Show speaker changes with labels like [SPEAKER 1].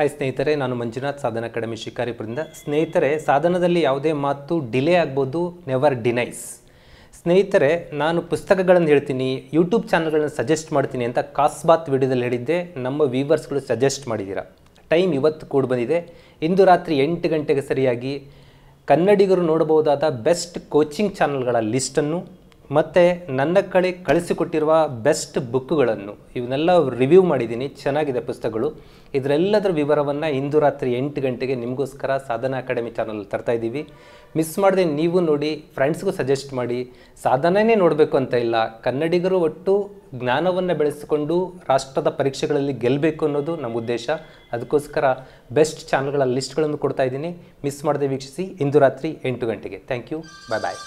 [SPEAKER 1] hi ಸ್ನೇಹಿತರೆ ನಾನು ಮಂಜುನಾಥ್ ಸಾಧನ ಅಕಾಡೆಮಿ ಶಿಕಾರಿಪುರದಿಂದ ಸ್ನೇಹಿತರೆ ಸಾಧನದಲ್ಲಿ ಯಾವುದೇ ಮಾತು ಡಿಲೇ ಆಗ್ಬೋದು ನೆವರ್ ಡಿನೈಸ್ ಸ್ನೇಹಿತರೆ ನಾನು ಪುಸ್ತಕಗಳನ್ನು ಹೇಳ್ತೀನಿ ಯೂಟ್ಯೂಬ್ ಚಾನಲ್ಗಳನ್ನು ಸಜೆಸ್ಟ್ ಮಾಡ್ತೀನಿ ಅಂತ ಕಾಸ್ಬಾತ್ ವಿಡಿಯೋದಲ್ಲಿ ಹೇಳಿದ್ದೆ ನಮ್ಮ ವ್ಯೂವರ್ಸ್ಗಳು ಸಜೆಸ್ಟ್ ಮಾಡಿದ್ದೀರಾ ಟೈಮ್ ಇವತ್ತು ಕೂಡ ಬಂದಿದೆ ಇಂದು ರಾತ್ರಿ ಎಂಟು ಗಂಟೆಗೆ ಸರಿಯಾಗಿ ಕನ್ನಡಿಗರು ನೋಡಬಹುದಾದ ಬೆಸ್ಟ್ ಕೋಚಿಂಗ್ ಚಾನಲ್ಗಳ ಲಿಸ್ಟನ್ನು ಮತ್ತು ನನ್ನ ಕಡೆ ಕಳಿಸಿಕೊಟ್ಟಿರುವ ಬೆಸ್ಟ್ ಬುಕ್ಗಳನ್ನು ಇವನ್ನೆಲ್ಲ ರಿವ್ಯೂ ಮಾಡಿದ್ದೀನಿ ಚೆನ್ನಾಗಿದೆ ಪುಸ್ತಕಗಳು ಇದರೆಲ್ಲದರ ವಿವರವನ್ನು ಇಂದು ರಾತ್ರಿ ಎಂಟು ಗಂಟೆಗೆ ನಿಮಗೋಸ್ಕರ ಸಾಧನಾ ಅಕಾಡೆಮಿ ಚಾನಲ್ ತರ್ತಾ ಇದ್ದೀವಿ ಮಿಸ್ ಮಾಡದೆ ನೀವು ನೋಡಿ ಫ್ರೆಂಡ್ಸ್ಗೂ ಸಜೆಸ್ಟ್ ಮಾಡಿ ಸಾಧನನೇ ನೋಡಬೇಕು ಅಂತ ಇಲ್ಲ ಕನ್ನಡಿಗರು ಒಟ್ಟು ಜ್ಞಾನವನ್ನು ಬೆಳೆಸಿಕೊಂಡು ರಾಷ್ಟ್ರದ ಪರೀಕ್ಷೆಗಳಲ್ಲಿ ಗೆಲ್ಲಬೇಕು ಅನ್ನೋದು ನಮ್ಮ ಉದ್ದೇಶ ಅದಕ್ಕೋಸ್ಕರ ಬೆಸ್ಟ್ ಚಾನಲ್ಗಳ ಲಿಸ್ಟ್ಗಳನ್ನು ಕೊಡ್ತಾ ಇದ್ದೀನಿ ಮಿಸ್ ಮಾಡದೆ ವೀಕ್ಷಿಸಿ ಇಂದು ರಾತ್ರಿ ಎಂಟು ಗಂಟೆಗೆ ಥ್ಯಾಂಕ್ ಯು ಬಾಯ್ ಬಾಯ್